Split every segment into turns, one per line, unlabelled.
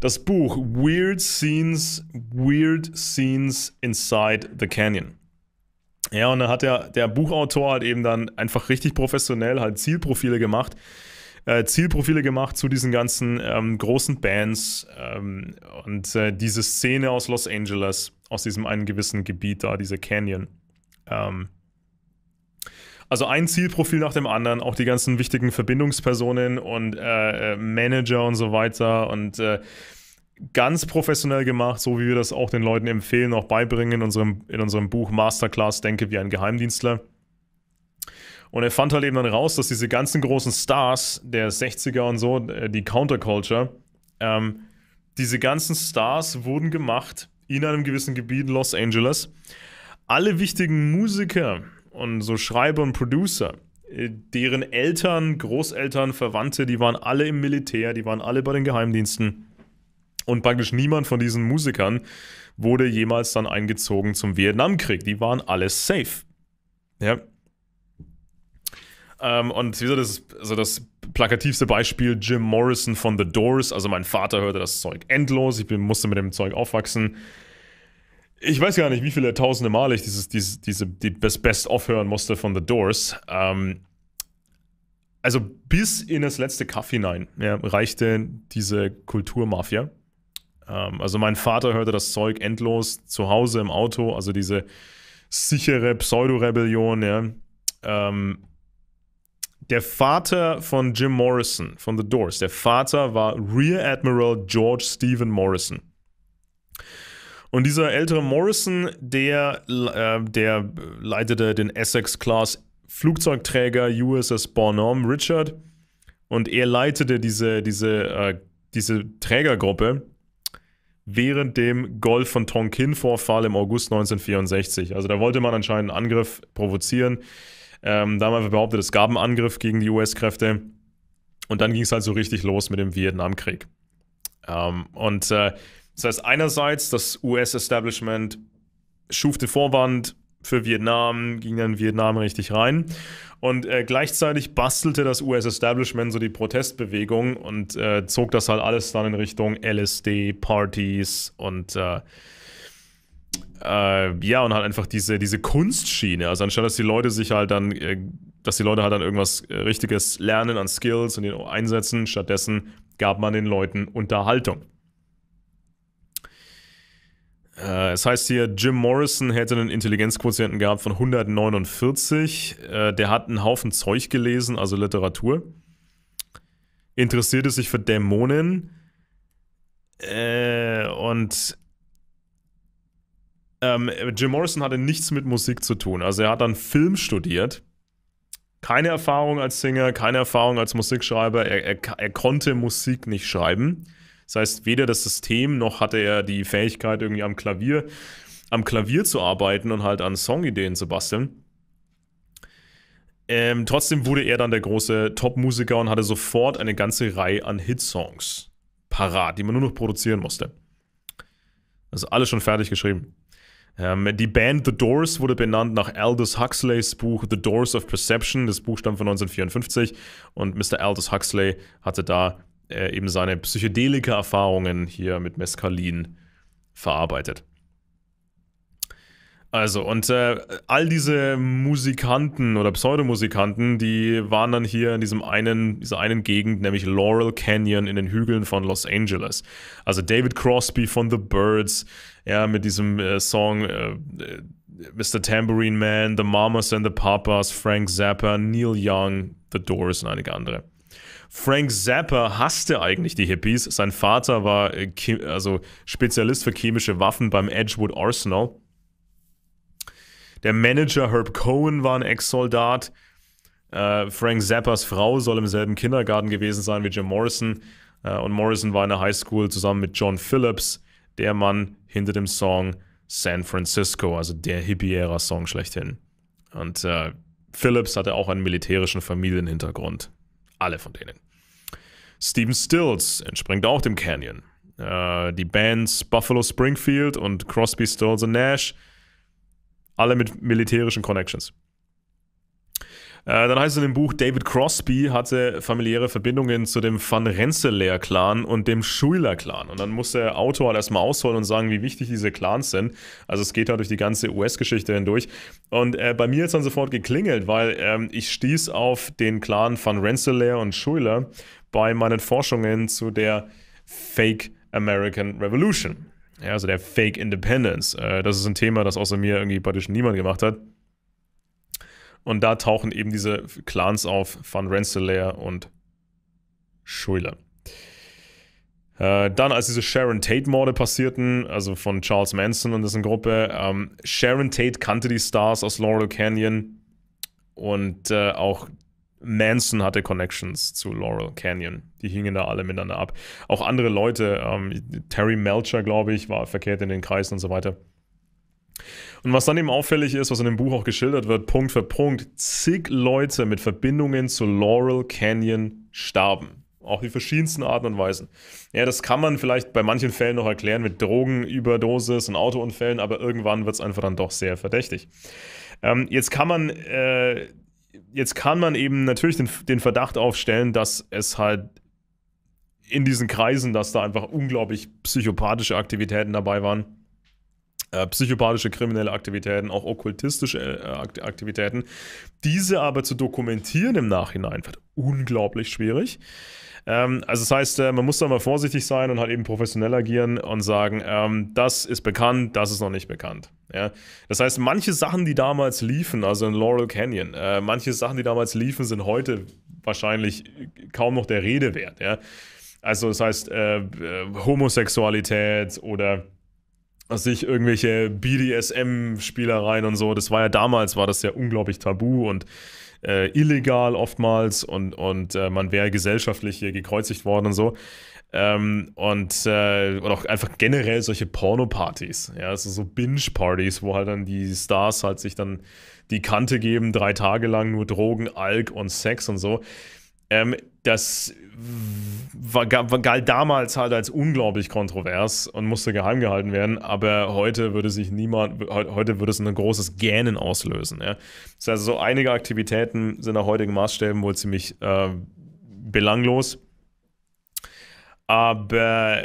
Das Buch Weird Scenes, Weird Scenes Inside the Canyon. Ja, und da hat der, der Buchautor halt eben dann einfach richtig professionell halt Zielprofile gemacht. Äh, Zielprofile gemacht zu diesen ganzen ähm, großen Bands ähm, und äh, diese Szene aus Los Angeles, aus diesem einen gewissen Gebiet da, diese Canyon. Ähm, also ein Zielprofil nach dem anderen, auch die ganzen wichtigen Verbindungspersonen und äh, äh, Manager und so weiter und äh, ganz professionell gemacht, so wie wir das auch den Leuten empfehlen, auch beibringen in unserem, in unserem Buch Masterclass Denke wie ein Geheimdienstler. Und er fand halt eben dann raus, dass diese ganzen großen Stars der 60er und so, äh, die Counterculture, ähm, diese ganzen Stars wurden gemacht in einem gewissen Gebiet Los Angeles. Alle wichtigen Musiker, und so Schreiber und Producer, äh, deren Eltern, Großeltern, Verwandte, die waren alle im Militär, die waren alle bei den Geheimdiensten. Und praktisch niemand von diesen Musikern wurde jemals dann eingezogen zum Vietnamkrieg. Die waren alle safe. Ja. Ähm, und wie gesagt, das also das plakativste Beispiel Jim Morrison von The Doors. Also mein Vater hörte das Zeug endlos. Ich musste mit dem Zeug aufwachsen ich weiß gar nicht, wie viele tausende Male ich dieses, dieses, diese, die Best-of hören musste von The Doors. Ähm, also bis in das letzte Kaffee hinein ja, reichte diese Kulturmafia. Ähm, also mein Vater hörte das Zeug endlos zu Hause im Auto, also diese sichere Pseudo-Rebellion. Ja. Ähm, der Vater von Jim Morrison, von The Doors, der Vater war Rear Admiral George Stephen Morrison. Und dieser ältere Morrison, der, äh, der leitete den Essex-Class Flugzeugträger USS Bonhomme Richard und er leitete diese, diese, äh, diese Trägergruppe während dem Golf von Tonkin-Vorfall im August 1964. Also da wollte man anscheinend einen Angriff provozieren. Ähm, da haben wir behauptet, es gab einen Angriff gegen die US-Kräfte. Und dann ging es halt so richtig los mit dem Vietnamkrieg. Ähm, und äh, das heißt, einerseits, das US-Establishment schuf den Vorwand für Vietnam, ging dann in Vietnam richtig rein. Und äh, gleichzeitig bastelte das US-Establishment so die Protestbewegung und äh, zog das halt alles dann in Richtung LSD, Partys und äh, äh, ja, und halt einfach diese, diese Kunstschiene. Also anstatt dass die Leute sich halt dann, äh, dass die Leute halt dann irgendwas äh, Richtiges lernen an Skills und den einsetzen, stattdessen gab man den Leuten Unterhaltung. Äh, es heißt hier, Jim Morrison hätte einen Intelligenzquotienten gehabt von 149. Äh, der hat einen Haufen Zeug gelesen, also Literatur. Interessierte sich für Dämonen. Äh, und ähm, Jim Morrison hatte nichts mit Musik zu tun. Also er hat dann Film studiert. Keine Erfahrung als Singer, keine Erfahrung als Musikschreiber. Er, er, er konnte Musik nicht schreiben. Das heißt, weder das System noch hatte er die Fähigkeit, irgendwie am Klavier, am Klavier zu arbeiten und halt an Songideen zu basteln. Ähm, trotzdem wurde er dann der große Top-Musiker und hatte sofort eine ganze Reihe an Hitsongs parat, die man nur noch produzieren musste. Also alles schon fertig geschrieben. Ähm, die Band The Doors wurde benannt nach Aldous Huxleys Buch The Doors of Perception. Das Buch stammt von 1954 und Mr. Aldous Huxley hatte da äh, eben seine Psychedelika-Erfahrungen hier mit Mescalin verarbeitet. Also, und äh, all diese Musikanten oder Pseudomusikanten, die waren dann hier in diesem einen, dieser einen Gegend, nämlich Laurel Canyon in den Hügeln von Los Angeles. Also David Crosby von The Birds, ja, mit diesem äh, Song äh, äh Mr. Tambourine Man, The Mamas and the Papas, Frank Zappa, Neil Young, The Doors und einige andere. Frank Zappa hasste eigentlich die Hippies. Sein Vater war äh, also Spezialist für chemische Waffen beim Edgewood Arsenal. Der Manager Herb Cohen war ein Ex-Soldat. Äh, Frank Zappas Frau soll im selben Kindergarten gewesen sein wie Jim Morrison. Äh, und Morrison war in der Highschool zusammen mit John Phillips, der Mann hinter dem Song San Francisco, also der Hippie-Ära-Song schlechthin. Und äh, Phillips hatte auch einen militärischen Familienhintergrund. Alle von denen. Steven Stills entspringt auch dem Canyon. Äh, die Bands Buffalo Springfield und Crosby, Stills und Nash, alle mit militärischen Connections. Äh, dann heißt es in dem Buch, David Crosby hatte familiäre Verbindungen zu dem Van Rensselaer-Clan und dem schuyler clan Und dann muss der Autor halt erstmal ausholen und sagen, wie wichtig diese Clans sind. Also es geht da halt durch die ganze US-Geschichte hindurch. Und äh, bei mir ist dann sofort geklingelt, weil ähm, ich stieß auf den Clan Van Rensselaer und Schuyler bei meinen Forschungen zu der Fake American Revolution. Ja, also der Fake Independence. Äh, das ist ein Thema, das außer mir irgendwie praktisch niemand gemacht hat. Und da tauchen eben diese Clans auf von Rensselaer und Schuyler. Äh, dann, als diese Sharon Tate-Morde passierten, also von Charles Manson und dessen Gruppe, ähm, Sharon Tate kannte die Stars aus Laurel Canyon und äh, auch Manson hatte Connections zu Laurel Canyon. Die hingen da alle miteinander ab. Auch andere Leute, ähm, Terry Melcher, glaube ich, war verkehrt in den Kreisen und so weiter. Und was dann eben auffällig ist, was in dem Buch auch geschildert wird, Punkt für Punkt, zig Leute mit Verbindungen zu Laurel Canyon starben. Auch die verschiedensten Arten und Weisen. Ja, das kann man vielleicht bei manchen Fällen noch erklären mit Drogenüberdosis und Autounfällen, aber irgendwann wird es einfach dann doch sehr verdächtig. Ähm, jetzt kann man äh, jetzt kann man eben natürlich den, den, Verdacht aufstellen, dass es halt in diesen Kreisen, dass da einfach unglaublich psychopathische Aktivitäten dabei waren. Äh, psychopathische kriminelle Aktivitäten, auch okkultistische äh, Aktivitäten. Diese aber zu dokumentieren im Nachhinein wird unglaublich schwierig. Ähm, also das heißt, äh, man muss da mal vorsichtig sein und halt eben professionell agieren und sagen, ähm, das ist bekannt, das ist noch nicht bekannt. Das heißt, manche Sachen, die damals liefen, also in Laurel Canyon, manche Sachen, die damals liefen, sind heute wahrscheinlich kaum noch der Rede wert. Also das heißt, Homosexualität oder also ich irgendwelche BDSM-Spielereien und so, das war ja damals, war das ja unglaublich tabu und äh, illegal oftmals und, und äh, man wäre gesellschaftlich hier gekreuzigt worden und so. Ähm, und, äh, und auch einfach generell solche Porno-Partys, ja, also so Binge-Partys, wo halt dann die Stars halt sich dann die Kante geben, drei Tage lang nur Drogen, Alk und Sex und so. Ähm, das galt damals halt als unglaublich kontrovers und musste geheim gehalten werden, aber heute würde sich niemand, heute würde es ein großes Gähnen auslösen. Ja? Das heißt, so einige Aktivitäten sind nach heutigen Maßstäben wohl ziemlich äh, belanglos, aber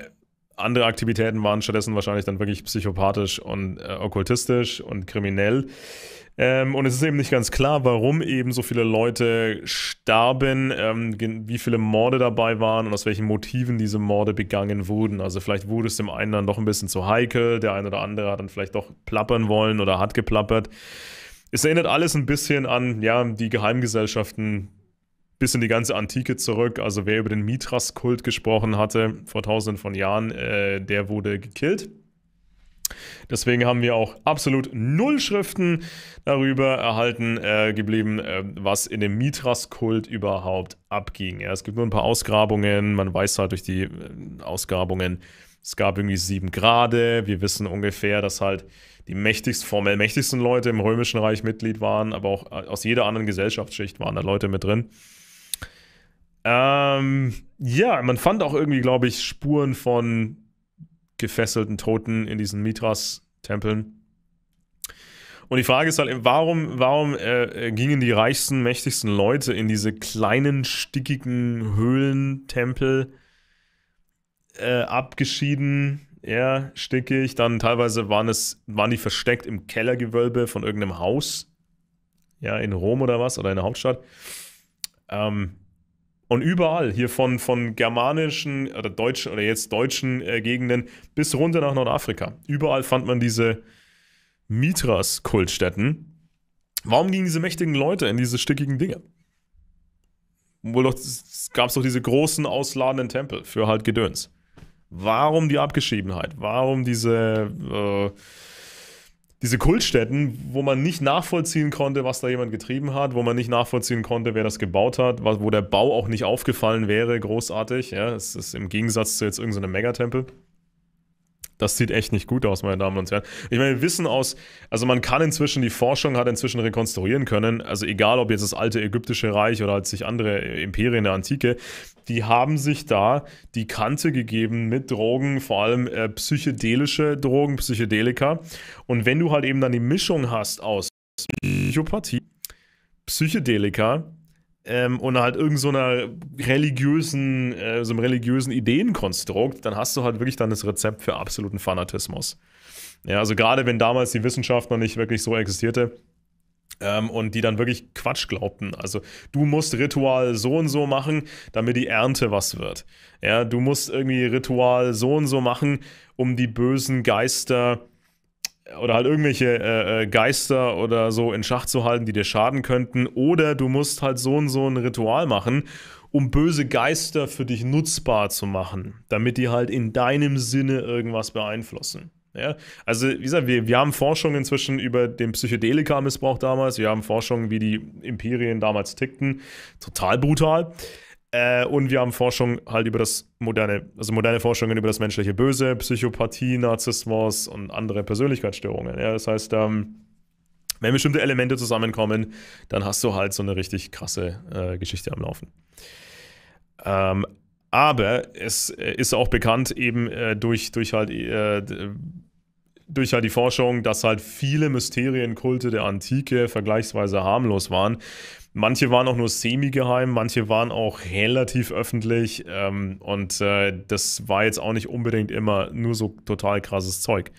andere Aktivitäten waren stattdessen wahrscheinlich dann wirklich psychopathisch und äh, okkultistisch und kriminell. Ähm, und es ist eben nicht ganz klar, warum eben so viele Leute starben, ähm, wie viele Morde dabei waren und aus welchen Motiven diese Morde begangen wurden. Also vielleicht wurde es dem einen dann doch ein bisschen zu heikel, der ein oder andere hat dann vielleicht doch plappern wollen oder hat geplappert. Es erinnert alles ein bisschen an ja, die Geheimgesellschaften bis in die ganze Antike zurück. Also wer über den Mithras-Kult gesprochen hatte vor tausenden von Jahren, äh, der wurde gekillt. Deswegen haben wir auch absolut null Schriften darüber erhalten äh, geblieben, äh, was in dem Mithras-Kult überhaupt abging. Ja, es gibt nur ein paar Ausgrabungen, man weiß halt durch die äh, Ausgrabungen, es gab irgendwie sieben Grade. Wir wissen ungefähr, dass halt die mächtigst, formell mächtigsten Leute im Römischen Reich Mitglied waren, aber auch äh, aus jeder anderen Gesellschaftsschicht waren da Leute mit drin. Ähm, ja, man fand auch irgendwie, glaube ich, Spuren von gefesselten Toten in diesen Mithras-Tempeln. Und die Frage ist halt, warum, warum äh, äh, gingen die reichsten, mächtigsten Leute in diese kleinen, stickigen Höhlentempel äh, abgeschieden? Ja, stickig. Dann teilweise waren, es, waren die versteckt im Kellergewölbe von irgendeinem Haus. Ja, in Rom oder was, oder in der Hauptstadt. Ähm, und überall, hier von, von germanischen oder deutschen oder jetzt deutschen äh, Gegenden bis runter nach Nordafrika, überall fand man diese Mithras-Kultstätten. Warum gingen diese mächtigen Leute in diese stickigen Dinge? Wohl doch, gab es doch diese großen ausladenden Tempel für halt Gedöns. Warum die Abgeschiedenheit? Warum diese äh, diese Kultstätten, wo man nicht nachvollziehen konnte, was da jemand getrieben hat, wo man nicht nachvollziehen konnte, wer das gebaut hat, wo der Bau auch nicht aufgefallen wäre, großartig. Ja, es ist im Gegensatz zu jetzt irgendeinem so Megatempel. Das sieht echt nicht gut aus, meine Damen und Herren. Ich meine, wir wissen aus, also man kann inzwischen, die Forschung hat inzwischen rekonstruieren können, also egal ob jetzt das alte ägyptische Reich oder als halt sich andere Imperien der Antike, die haben sich da die Kante gegeben mit Drogen, vor allem äh, psychedelische Drogen, Psychedelika. Und wenn du halt eben dann die Mischung hast aus Psychopathie, Psychedelika, ähm, und halt irgend so einer religiösen, äh, so einem religiösen Ideenkonstrukt, dann hast du halt wirklich dann das Rezept für absoluten Fanatismus. Ja, also gerade wenn damals die Wissenschaft noch nicht wirklich so existierte, ähm, und die dann wirklich Quatsch glaubten. Also du musst Ritual so und so machen, damit die Ernte was wird. Ja, du musst irgendwie Ritual so und so machen, um die bösen Geister oder halt irgendwelche äh, äh, Geister oder so in Schach zu halten, die dir schaden könnten. Oder du musst halt so und so ein Ritual machen, um böse Geister für dich nutzbar zu machen, damit die halt in deinem Sinne irgendwas beeinflussen. Ja? Also, wie gesagt, wir, wir haben Forschung inzwischen über den Psychedelika-Missbrauch damals. Wir haben Forschung, wie die Imperien damals tickten. Total brutal. Äh, und wir haben Forschung halt über das moderne, also moderne Forschungen über das menschliche Böse, Psychopathie, Narzissmus und andere Persönlichkeitsstörungen. Ja, das heißt, ähm, wenn bestimmte Elemente zusammenkommen, dann hast du halt so eine richtig krasse äh, Geschichte am Laufen. Ähm, aber es äh, ist auch bekannt eben äh, durch, durch halt äh, durch halt die Forschung, dass halt viele Mysterienkulte der Antike vergleichsweise harmlos waren Manche waren auch nur semi-geheim, manche waren auch relativ öffentlich. Ähm, und äh, das war jetzt auch nicht unbedingt immer nur so total krasses Zeug.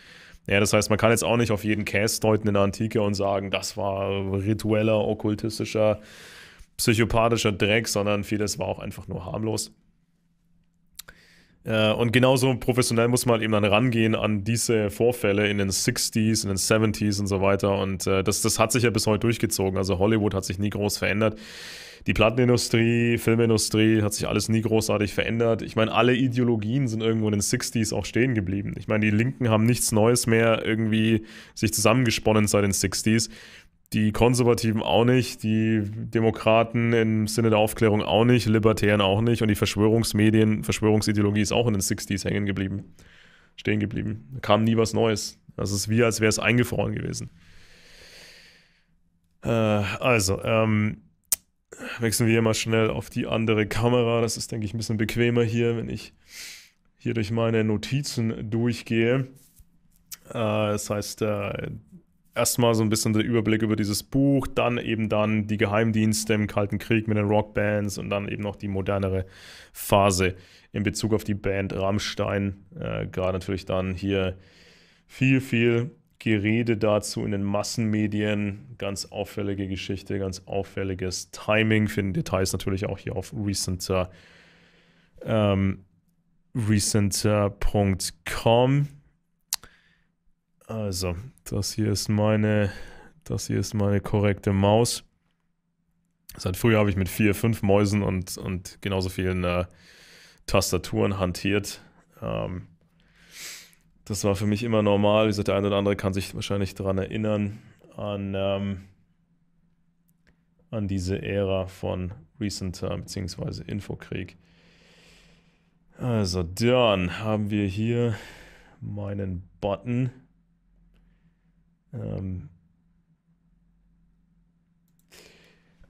Ja, das heißt, man kann jetzt auch nicht auf jeden Case deuten in der Antike und sagen, das war ritueller, okkultistischer, psychopathischer Dreck, sondern vieles war auch einfach nur harmlos. Äh, und genauso professionell muss man halt eben dann rangehen an diese Vorfälle in den 60s, in den 70s und so weiter. Und äh, das, das hat sich ja bis heute durchgezogen. Also Hollywood hat sich nie groß verändert. Die Plattenindustrie, Filmindustrie hat sich alles nie großartig verändert. Ich meine, alle Ideologien sind irgendwo in den 60s auch stehen geblieben. Ich meine, die Linken haben nichts Neues mehr irgendwie sich zusammengesponnen seit den 60s die Konservativen auch nicht, die Demokraten im Sinne der Aufklärung auch nicht, Libertären auch nicht und die Verschwörungsmedien, Verschwörungsideologie ist auch in den 60s hängen geblieben, stehen geblieben. Da kam nie was Neues. Das ist wie, als wäre es eingefroren gewesen. Äh, also, ähm, wechseln wir mal schnell auf die andere Kamera. Das ist, denke ich, ein bisschen bequemer hier, wenn ich hier durch meine Notizen durchgehe. Äh, das heißt, äh, erstmal so ein bisschen der Überblick über dieses Buch, dann eben dann die Geheimdienste im Kalten Krieg mit den Rockbands und dann eben noch die modernere Phase in Bezug auf die Band Rammstein. Äh, Gerade natürlich dann hier viel, viel Gerede dazu in den Massenmedien. Ganz auffällige Geschichte, ganz auffälliges Timing. Finden Details natürlich auch hier auf recenter. Ähm, recenter.com also, das hier ist meine, das hier ist meine korrekte Maus. Seit früher habe ich mit vier, fünf Mäusen und, und genauso vielen äh, Tastaturen hantiert. Ähm, das war für mich immer normal. Wie gesagt, der eine oder andere kann sich wahrscheinlich daran erinnern, an, ähm, an diese Ära von Recent äh, bzw. Infokrieg. Also dann haben wir hier meinen Button. Ähm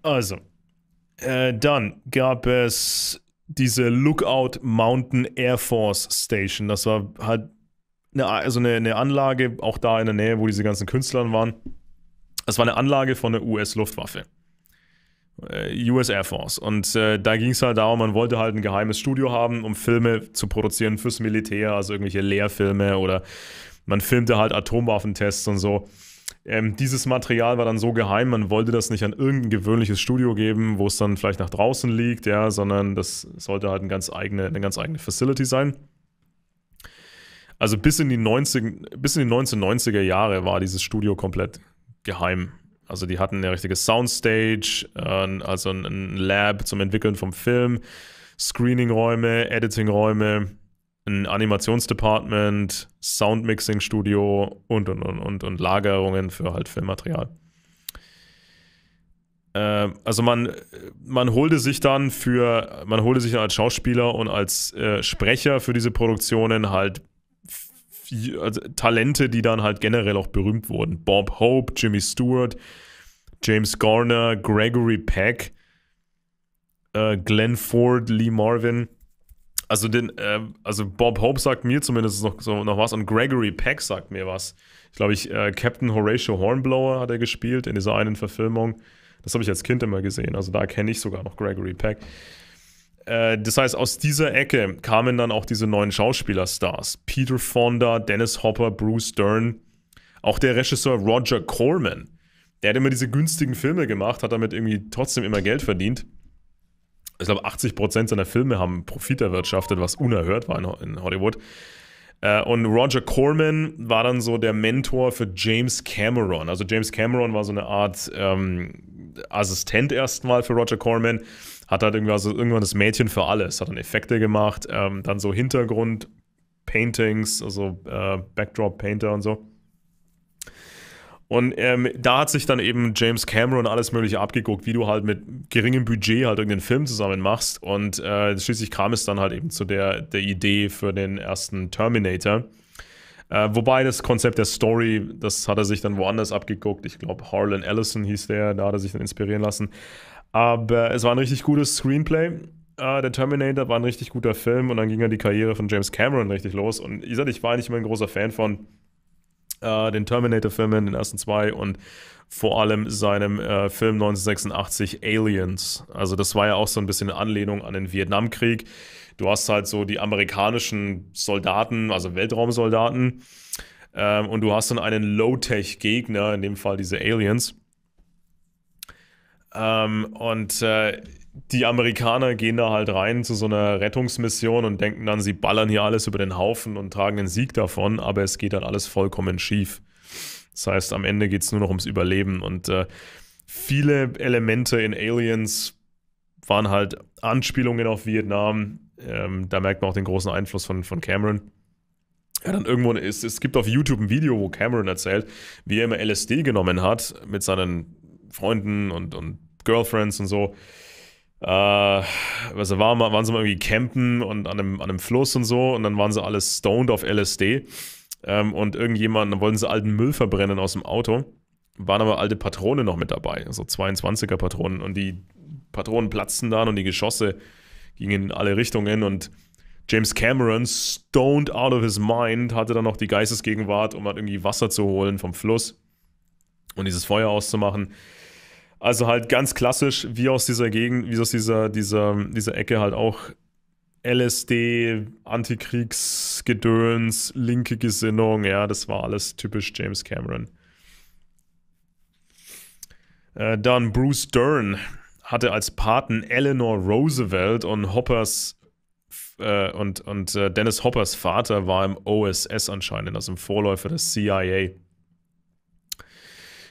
also, äh, dann gab es diese Lookout Mountain Air Force Station. Das war halt eine, also eine, eine Anlage, auch da in der Nähe, wo diese ganzen Künstler waren. Das war eine Anlage von der US-Luftwaffe. Äh, US Air Force. Und äh, da ging es halt darum, man wollte halt ein geheimes Studio haben, um Filme zu produzieren fürs Militär, also irgendwelche Lehrfilme oder man filmte halt Atomwaffentests und so. Ähm, dieses Material war dann so geheim, man wollte das nicht an irgendein gewöhnliches Studio geben, wo es dann vielleicht nach draußen liegt, ja, sondern das sollte halt eine ganz eigene, eine ganz eigene Facility sein. Also bis in, die 90, bis in die 1990er Jahre war dieses Studio komplett geheim. Also die hatten eine richtige Soundstage, äh, also ein, ein Lab zum Entwickeln vom Film, Screeningräume, Editingräume ein Animationsdepartment, Soundmixing-Studio und, und, und, und, und Lagerungen für halt Filmmaterial. Ähm, also man, man holte sich dann für, man holte sich dann als Schauspieler und als äh, Sprecher für diese Produktionen halt viel, also Talente, die dann halt generell auch berühmt wurden. Bob Hope, Jimmy Stewart, James Garner, Gregory Peck, äh, Glenn Ford, Lee Marvin. Also, den, äh, also Bob Hope sagt mir zumindest noch, so, noch was und Gregory Peck sagt mir was. Ich glaube, ich, äh, Captain Horatio Hornblower hat er gespielt in dieser einen Verfilmung. Das habe ich als Kind immer gesehen. Also da kenne ich sogar noch Gregory Peck. Äh, das heißt, aus dieser Ecke kamen dann auch diese neuen Schauspielerstars. Peter Fonda, Dennis Hopper, Bruce Dern, auch der Regisseur Roger Corman. Der hat immer diese günstigen Filme gemacht, hat damit irgendwie trotzdem immer Geld verdient ich glaube, 80 Prozent seiner Filme haben Profit erwirtschaftet, was unerhört war in, Hollywood. Äh, und Roger Corman war dann so der Mentor für James Cameron. Also James Cameron war so eine Art ähm, Assistent erstmal für Roger Corman. Hat halt irgendwie also irgendwann das Mädchen für alles, hat dann Effekte gemacht, ähm, dann so Hintergrund-Paintings, also äh, Backdrop-Painter und so. Und ähm, da hat sich dann eben James Cameron alles Mögliche abgeguckt, wie du halt mit geringem Budget halt irgendeinen Film zusammen machst. Und äh, schließlich kam es dann halt eben zu der, der Idee für den ersten Terminator. Äh, wobei das Konzept der Story, das hat er sich dann woanders abgeguckt. Ich glaube, Harlan Ellison hieß der, da hat er sich dann inspirieren lassen. Aber es war ein richtig gutes Screenplay. Äh, der Terminator war ein richtig guter Film und dann ging ja die Karriere von James Cameron richtig los. Und ich sag, ich war nicht immer ein großer Fan von äh, den Terminator-Filmen, den ersten zwei und vor allem seinem äh, Film 1986 Aliens. Also das war ja auch so ein bisschen eine Anlehnung an den Vietnamkrieg. Du hast halt so die amerikanischen Soldaten, also Weltraumsoldaten, ähm, und du hast dann einen Low-Tech-Gegner, in dem Fall diese Aliens. Ähm, und äh, die Amerikaner gehen da halt rein zu so einer Rettungsmission und denken dann, sie ballern hier alles über den Haufen und tragen den Sieg davon, aber es geht dann halt alles vollkommen schief. Das heißt, am Ende geht es nur noch ums Überleben und äh, viele Elemente in Aliens waren halt Anspielungen auf Vietnam. Ähm, da merkt man auch den großen Einfluss von, von Cameron. Ja, dann irgendwo ist, es gibt auf YouTube ein Video, wo Cameron erzählt, wie er immer LSD genommen hat mit seinen Freunden und, und Girlfriends und so. Äh, also waren, waren sie mal irgendwie campen und an einem, an einem Fluss und so und dann waren sie alle stoned auf LSD. Ähm, und irgendjemand, dann wollten sie alten Müll verbrennen aus dem Auto. Waren aber alte Patronen noch mit dabei, so 22er Patronen. Und die Patronen platzten dann und die Geschosse gingen in alle Richtungen und James Cameron, stoned out of his mind, hatte dann noch die Geistesgegenwart, um halt irgendwie Wasser zu holen vom Fluss und dieses Feuer auszumachen. Also halt ganz klassisch, wie aus dieser Gegend, wie aus dieser, dieser, dieser Ecke halt auch LSD, Antikriegsgedöns, linke Gesinnung, ja, das war alles typisch James Cameron. Äh, dann Bruce Dern hatte als Paten Eleanor Roosevelt und Hoppers äh, und, und äh, Dennis Hoppers Vater war im OSS anscheinend, also im Vorläufer des CIA.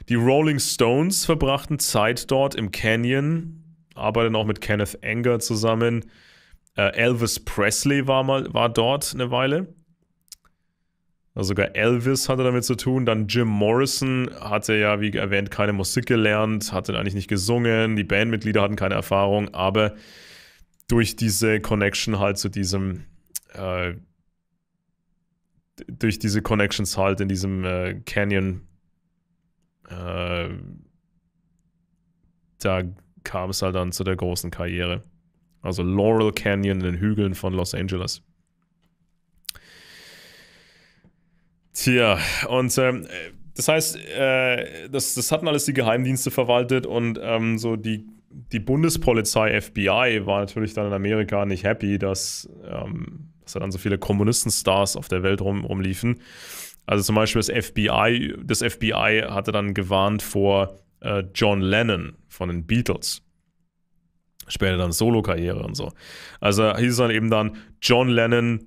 Die Rolling Stones verbrachten Zeit dort im Canyon, arbeiteten auch mit Kenneth Anger zusammen. Äh, Elvis Presley war, mal, war dort eine Weile. Also sogar Elvis hatte damit zu tun. Dann Jim Morrison hatte ja, wie erwähnt, keine Musik gelernt, hatte eigentlich nicht gesungen. Die Bandmitglieder hatten keine Erfahrung, aber durch diese Connection halt zu diesem, äh, durch diese Connections halt in diesem äh, Canyon äh, da kam es halt dann zu der großen Karriere. Also Laurel Canyon in den Hügeln von Los Angeles. Tja, und ähm, das heißt, äh, das, das hatten alles die Geheimdienste verwaltet und ähm, so die, die Bundespolizei FBI war natürlich dann in Amerika nicht happy, dass, ähm, dass dann so viele Kommunisten-Stars auf der Welt rum, rumliefen. Also zum Beispiel das FBI, das FBI hatte dann gewarnt vor äh, John Lennon von den Beatles. Später dann Solo-Karriere und so. Also hieß es dann eben dann, John Lennon,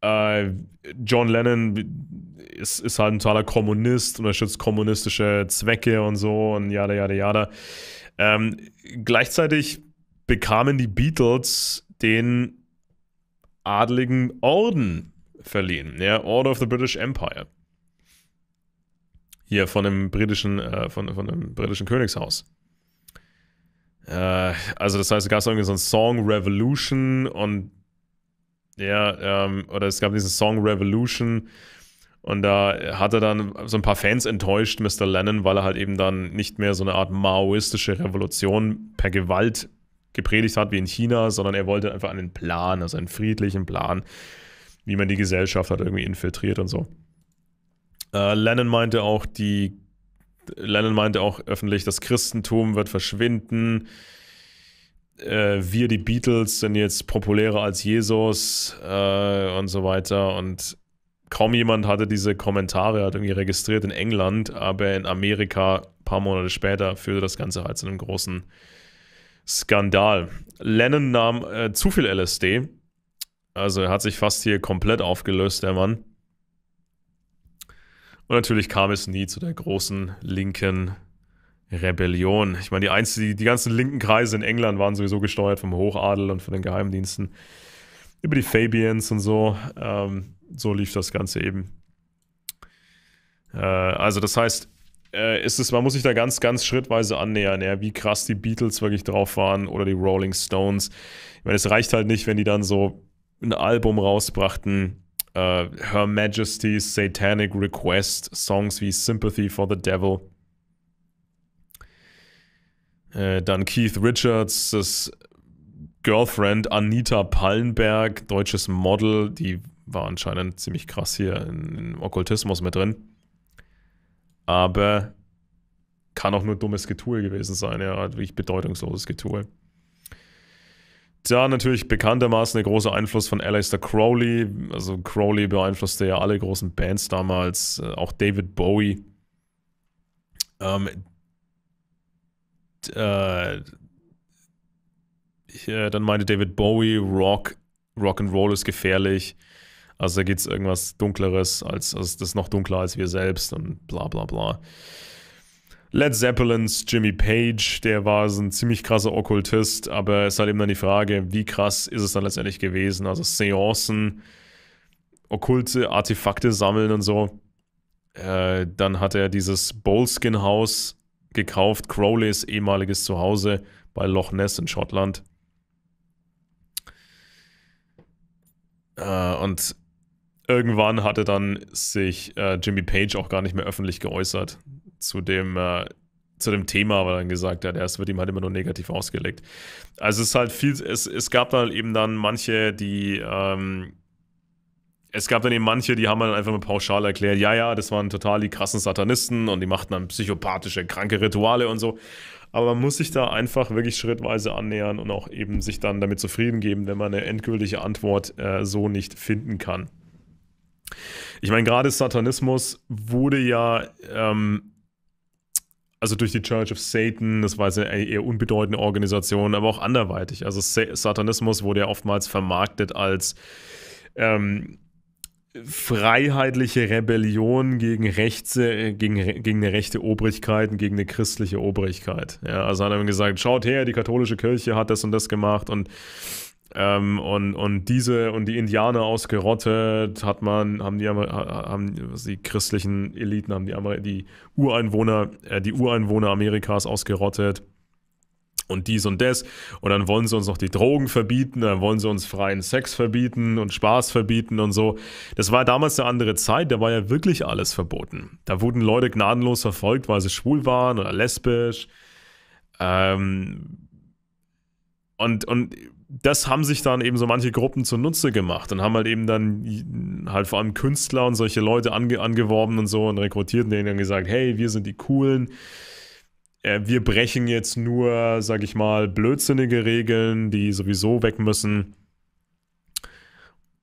äh, John Lennon ist, ist halt ein totaler Kommunist, unterstützt kommunistische Zwecke und so und jada, jada, jada. Ähm, gleichzeitig bekamen die Beatles den adligen Orden verliehen. Ja, Order of the British Empire. Hier von dem britischen, äh, von, von dem britischen Königshaus. Äh, also das heißt, es gab irgendwie so einen Song Revolution und ja, ähm, oder es gab diesen Song Revolution und da hat er dann so ein paar Fans enttäuscht, Mr. Lennon, weil er halt eben dann nicht mehr so eine Art maoistische Revolution per Gewalt gepredigt hat wie in China, sondern er wollte einfach einen Plan, also einen friedlichen Plan, wie man die Gesellschaft hat irgendwie infiltriert und so. Äh, Lennon meinte auch, die Lennon meinte auch öffentlich, das Christentum wird verschwinden. Äh, wir, die Beatles, sind jetzt populärer als Jesus äh, und so weiter. Und kaum jemand hatte diese Kommentare, hat irgendwie registriert in England, aber in Amerika, ein paar Monate später, führte das Ganze halt zu einem großen Skandal. Lennon nahm äh, zu viel LSD also er hat sich fast hier komplett aufgelöst, der Mann. Und natürlich kam es nie zu der großen linken Rebellion. Ich meine, die, einzige, die ganzen linken Kreise in England waren sowieso gesteuert vom Hochadel und von den Geheimdiensten. Über die Fabians und so. Ähm, so lief das Ganze eben. Äh, also, das heißt, äh, ist es, man muss sich da ganz, ganz schrittweise annähern, ja, wie krass die Beatles wirklich drauf waren oder die Rolling Stones. Ich meine, es reicht halt nicht, wenn die dann so ein Album rausbrachten. Uh, äh, Her Majesty's Satanic Request, Songs wie Sympathy for the Devil. Uh, dann Keith Richards, das Girlfriend Anita Pallenberg, deutsches Model, die war anscheinend ziemlich krass hier im Okkultismus mit drin. Aber kann auch nur dummes Getue gewesen sein, ja, wirklich bedeutungsloses Getue. Da natürlich bekanntermaßen der große Einfluss von Aleister Crowley. Also Crowley beeinflusste ja alle großen Bands damals, äh, auch David Bowie. Ähm, äh, hier, äh, dann meinte David Bowie, Rock, and Roll ist gefährlich. Also da gibt es irgendwas Dunkleres, als, also das ist noch dunkler als wir selbst und bla bla bla. Led Zeppelins Jimmy Page, der war so ein ziemlich krasser Okkultist, aber es ist halt eben dann die Frage, wie krass ist es dann letztendlich gewesen? Also Seancen, okkulte Artefakte sammeln und so. Äh, dann hat er dieses Bolskin-Haus gekauft, Crowleys ehemaliges Zuhause bei Loch Ness in Schottland. Äh, und irgendwann hatte dann sich äh, Jimmy Page auch gar nicht mehr öffentlich geäußert zu dem, äh, zu dem Thema, weil er dann gesagt hat, es wird ihm halt immer nur negativ ausgelegt. Also es ist halt viel, es, es gab dann eben dann manche, die, ähm, es gab dann eben manche, die haben dann einfach mal pauschal erklärt, ja, ja, das waren total die krassen Satanisten und die machten dann psychopathische, kranke Rituale und so. Aber man muss sich da einfach wirklich schrittweise annähern und auch eben sich dann damit zufrieden geben, wenn man eine endgültige Antwort äh, so nicht finden kann. Ich meine, gerade Satanismus wurde ja ähm, also durch die Church of Satan, das war jetzt eine eher unbedeutende Organisation, aber auch anderweitig. Also Satanismus wurde ja oftmals vermarktet als ähm, freiheitliche Rebellion gegen Rechte, gegen, gegen eine rechte Obrigkeit und gegen eine christliche Obrigkeit. Ja, also hat er gesagt, schaut her, die katholische Kirche hat das und das gemacht und ähm, und, und diese und die Indianer ausgerottet hat man, haben die, haben die christlichen Eliten, haben die, die Ureinwohner, äh, die Ureinwohner Amerikas ausgerottet und dies und das. Und dann wollen sie uns noch die Drogen verbieten, dann wollen sie uns freien Sex verbieten und Spaß verbieten und so. Das war damals eine andere Zeit, da war ja wirklich alles verboten. Da wurden Leute gnadenlos verfolgt, weil sie schwul waren oder lesbisch. Ähm und, und das haben sich dann eben so manche Gruppen zunutze gemacht und haben halt eben dann halt vor allem Künstler und solche Leute ange angeworben und so und rekrutiert und denen dann gesagt, hey, wir sind die coolen, äh, wir brechen jetzt nur, sag ich mal, blödsinnige Regeln, die sowieso weg müssen.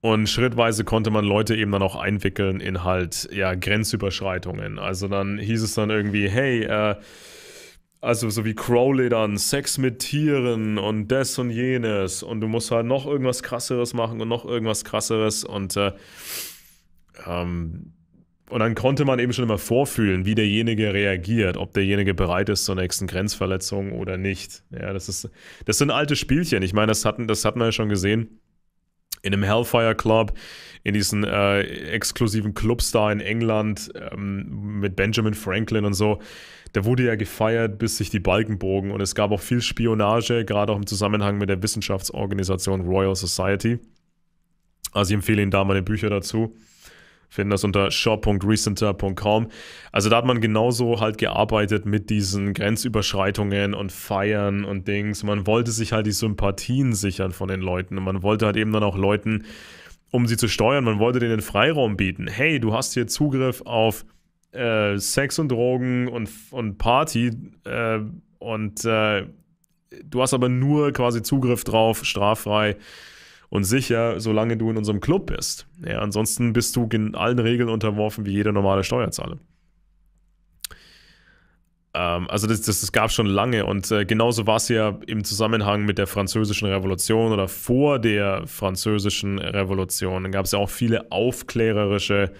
Und schrittweise konnte man Leute eben dann auch einwickeln in halt ja Grenzüberschreitungen. Also dann hieß es dann irgendwie, hey, äh, also so wie Crowley dann, Sex mit Tieren und das und jenes und du musst halt noch irgendwas krasseres machen und noch irgendwas krasseres und äh, ähm, und dann konnte man eben schon immer vorfühlen, wie derjenige reagiert, ob derjenige bereit ist zur nächsten Grenzverletzung oder nicht. Ja, das ist, das sind alte Spielchen. Ich meine, das hatten, das hatten wir ja schon gesehen in einem Hellfire Club, in diesen äh, exklusiven Clubs da in England ähm, mit Benjamin Franklin und so der wurde ja gefeiert, bis sich die Balken bogen. Und es gab auch viel Spionage, gerade auch im Zusammenhang mit der Wissenschaftsorganisation Royal Society. Also ich empfehle Ihnen da meine Bücher dazu. Finden das unter shop.recenter.com. Also da hat man genauso halt gearbeitet mit diesen Grenzüberschreitungen und Feiern und Dings. Man wollte sich halt die Sympathien sichern von den Leuten. Und man wollte halt eben dann auch Leuten, um sie zu steuern, man wollte denen Freiraum bieten. Hey, du hast hier Zugriff auf äh, Sex und Drogen und, und Party äh, und äh, du hast aber nur quasi Zugriff drauf, straffrei und sicher, solange du in unserem Club bist. Ja, ansonsten bist du allen Regeln unterworfen wie jeder normale Steuerzahler. Ähm, also das, das, das gab es schon lange und äh, genauso war es ja im Zusammenhang mit der Französischen Revolution oder vor der Französischen Revolution. Dann gab es ja auch viele aufklärerische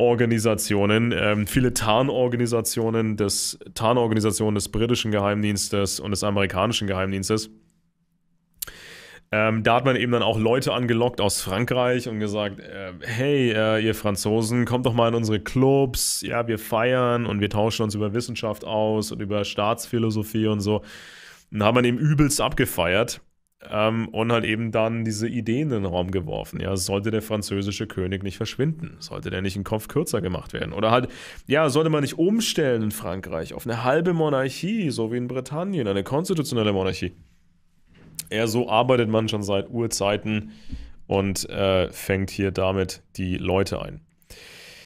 Organisationen, ähm, viele Tarnorganisationen des Tarnorganisationen des britischen Geheimdienstes und des amerikanischen Geheimdienstes. Ähm, da hat man eben dann auch Leute angelockt aus Frankreich und gesagt, äh, hey, äh, ihr Franzosen, kommt doch mal in unsere Clubs, ja, wir feiern und wir tauschen uns über Wissenschaft aus und über Staatsphilosophie und so. Und hat man eben übelst abgefeiert ähm, und halt eben dann diese Ideen in den Raum geworfen. Ja, sollte der französische König nicht verschwinden? Sollte der nicht einen Kopf kürzer gemacht werden? Oder halt, ja, sollte man nicht umstellen in Frankreich auf eine halbe Monarchie, so wie in Britannien, eine konstitutionelle Monarchie? Eher so arbeitet man schon seit Urzeiten und äh, fängt hier damit die Leute ein.